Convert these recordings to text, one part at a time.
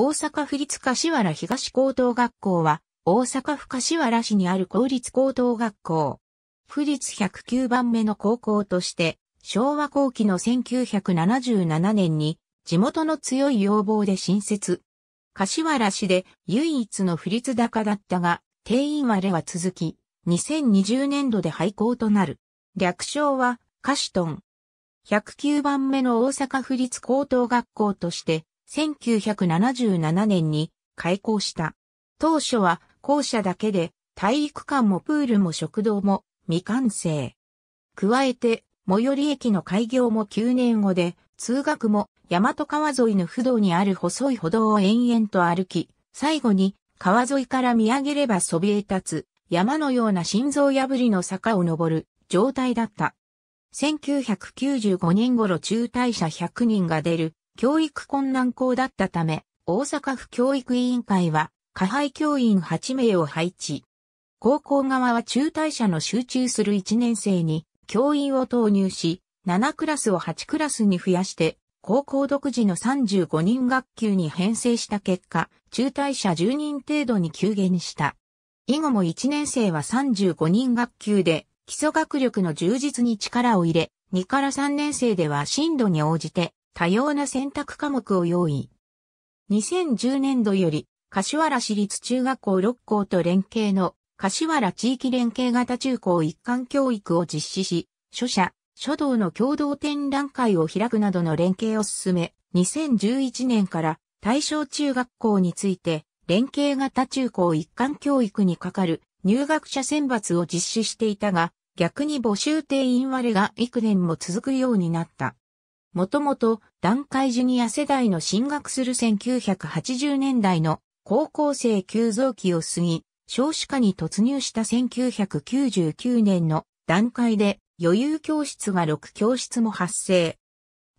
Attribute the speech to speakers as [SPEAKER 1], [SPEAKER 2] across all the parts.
[SPEAKER 1] 大阪府立柏原東高等学校は、大阪府柏原市にある公立高等学校。府立109番目の高校として、昭和後期の1977年に、地元の強い要望で新設。柏原市で唯一の府立高だったが、定員割れは続き、2020年度で廃校となる。略称は、カシトン。109番目の大阪府立高等学校として、1977年に開校した。当初は校舎だけで体育館もプールも食堂も未完成。加えて最寄り駅の開業も9年後で通学も大和川沿いの不動にある細い歩道を延々と歩き、最後に川沿いから見上げればそびえ立つ山のような心臓破りの坂を登る状態だった。1995年頃中退者100人が出る教育困難校だったため、大阪府教育委員会は、下配教員8名を配置。高校側は中退者の集中する1年生に教員を投入し、7クラスを8クラスに増やして、高校独自の35人学級に編成した結果、中退者10人程度に急減した。以後も1年生は35人学級で、基礎学力の充実に力を入れ、2から3年生では進度に応じて多様な選択科目を用意。2010年度より、柏原市立中学校6校と連携の柏原地域連携型中高一貫教育を実施し、書者書道の共同展覧会を開くなどの連携を進め、2011年から対象中学校について、連携型中高一貫教育に係る入学者選抜を実施していたが、逆に募集定員割れが幾年も続くようになった。もともと段階ジュニア世代の進学する1980年代の高校生急増期を過ぎ、少子化に突入した1999年の段階で余裕教室が6教室も発生。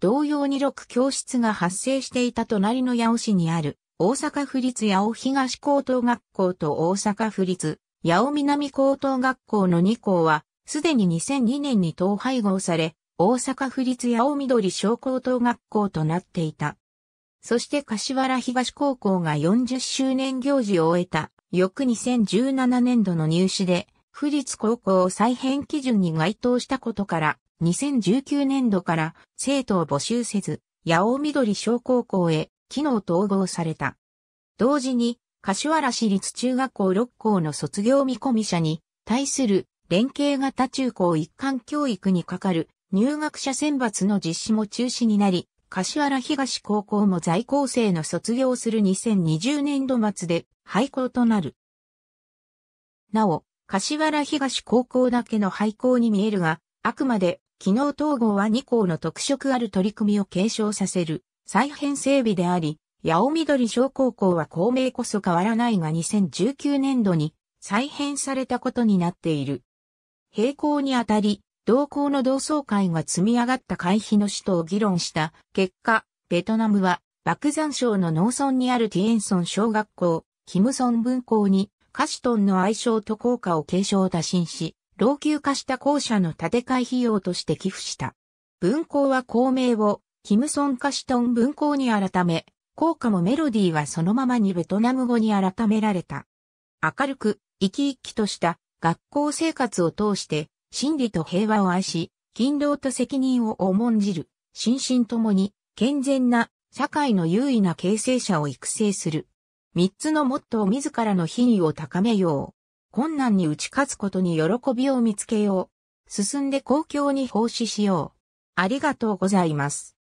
[SPEAKER 1] 同様に6教室が発生していた隣の八尾市にある大阪府立八尾東高等学校と大阪府立八尾南高等学校の2校はすでに2002年に統廃合され大阪府立八尾緑小高等学校となっていた。そして柏原東高校が40周年行事を終えた、翌2017年度の入試で、府立高校再編基準に該当したことから、2019年度から生徒を募集せず、八尾緑小高校へ機能統合された。同時に、柏原市立中学校6校の卒業見込み者に対する連携型中高一貫教育にかかる入学者選抜の実施も中止になり、柏原東高校も在校生の卒業する2020年度末で廃校となる。なお、柏原東高校だけの廃校に見えるが、あくまで、機能統合は2校の特色ある取り組みを継承させる、再編整備であり、八尾緑小高校は校名こそ変わらないが2019年度に再編されたことになっている。並行にあたり、同行の同窓会が積み上がった会費の使途を議論した結果、ベトナムは、爆山省の農村にあるティエンソン小学校、キムソン分校に、カシトンの愛称と効果を継承打診し、老朽化した校舎の建て替え費用として寄付した。文校は校名を、キムソンカシトン文校に改め、効果もメロディーはそのままにベトナム語に改められた。明るく、生き生きとした学校生活を通して、真理と平和を愛し、勤労と責任を重んじる、心身ともに、健全な、社会の優位な形成者を育成する。三つのモットー自らの品位を高めよう。困難に打ち勝つことに喜びを見つけよう。進んで公共に奉仕しよう。ありがとうございます。